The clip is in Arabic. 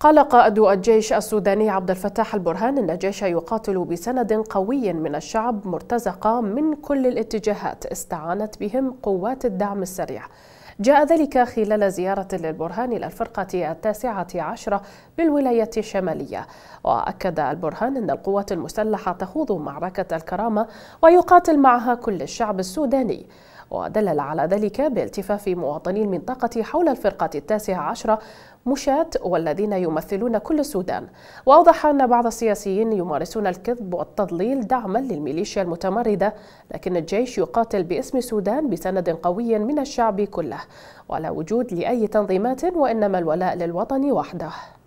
قال قائد الجيش السوداني عبد الفتاح البرهان ان الجيش يقاتل بسند قوي من الشعب مرتزقه من كل الاتجاهات استعانت بهم قوات الدعم السريع جاء ذلك خلال زيارة للبرهان إلى الفرقة التاسعة عشرة بالولاية الشمالية وأكد البرهان أن القوات المسلحة تخوض معركة الكرامة ويقاتل معها كل الشعب السوداني ودلل على ذلك بالتفاف مواطني المنطقة حول الفرقة التاسعة عشرة مشاة والذين يمثلون كل السودان وأوضح أن بعض السياسيين يمارسون الكذب والتضليل دعما للميليشيا المتمردة لكن الجيش يقاتل باسم السودان بسند قوي من الشعب كله ولا وجود لأي تنظيمات وإنما الولاء للوطن وحده